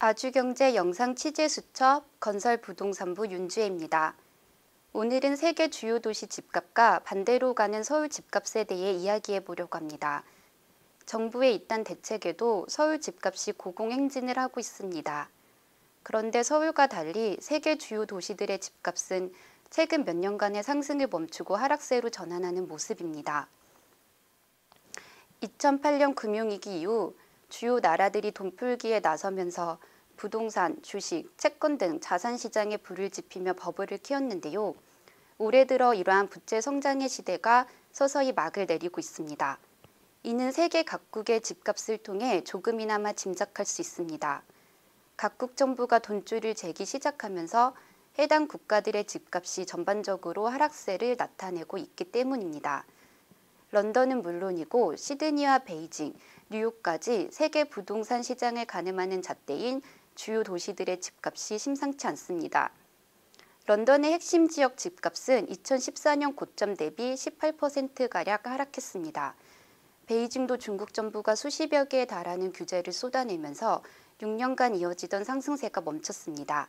아주경제 영상 취재수첩 건설부동산부 윤주혜입니다. 오늘은 세계 주요 도시 집값과 반대로 가는 서울 집값에 대해 이야기해 보려고 합니다. 정부의 이딴 대책에도 서울 집값이 고공행진을 하고 있습니다. 그런데 서울과 달리 세계 주요 도시들의 집값은 최근 몇 년간의 상승을 멈추고 하락세로 전환하는 모습입니다. 2008년 금융위기 이후 주요 나라들이 돈풀기에 나서면서 부동산, 주식, 채권 등 자산 시장에 불을 지피며 버블을 키웠는데요. 올해 들어 이러한 부채 성장의 시대가 서서히 막을 내리고 있습니다. 이는 세계 각국의 집값을 통해 조금이나마 짐작할 수 있습니다. 각국 정부가 돈줄을 재기 시작하면서 해당 국가들의 집값이 전반적으로 하락세를 나타내고 있기 때문입니다. 런던은 물론이고 시드니와 베이징, 뉴욕까지 세계 부동산 시장을 가늠하는 잣대인 주요 도시들의 집값이 심상치 않습니다. 런던의 핵심 지역 집값은 2014년 고점 대비 18%가량 하락했습니다. 베이징도 중국 정부가 수십여 개에 달하는 규제를 쏟아내면서 6년간 이어지던 상승세가 멈췄습니다.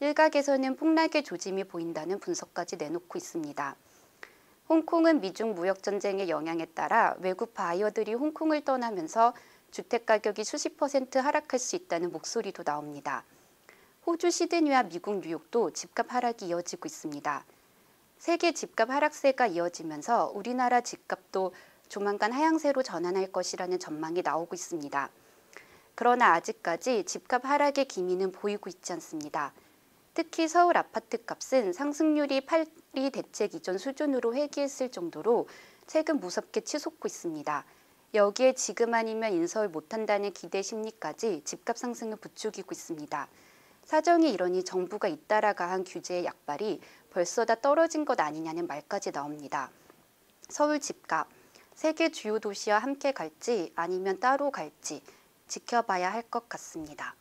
일각에서는 폭락의 조짐이 보인다는 분석까지 내놓고 있습니다. 홍콩은 미중 무역 전쟁의 영향에 따라 외국 바이어들이 홍콩을 떠나면서 주택 가격이 수십 퍼센트 하락할 수 있다는 목소리도 나옵니다. 호주 시드니와 미국 뉴욕도 집값 하락이 이어지고 있습니다. 세계 집값 하락세가 이어지면서 우리나라 집값도 조만간 하향세로 전환할 것이라는 전망이 나오고 있습니다. 그러나 아직까지 집값 하락의 기미는 보이고 있지 않습니다. 특히 서울 아파트 값은 상승률이 8리 대책 이전 수준으로 회귀했을 정도로 최근 무섭게 치솟고 있습니다. 여기에 지금 아니면 인서울 못한다는 기대 심리까지 집값 상승을 부추기고 있습니다. 사정이 이러니 정부가 잇따라 가한 규제의 약발이 벌써 다 떨어진 것 아니냐는 말까지 나옵니다. 서울 집값, 세계 주요 도시와 함께 갈지 아니면 따로 갈지 지켜봐야 할 것 같습니다.